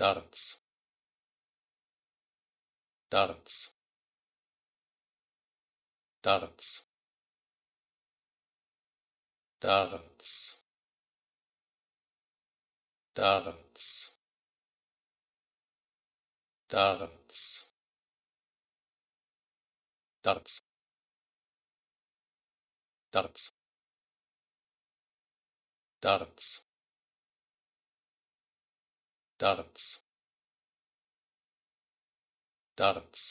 darts darts darts darts darts darts darts darts darts darts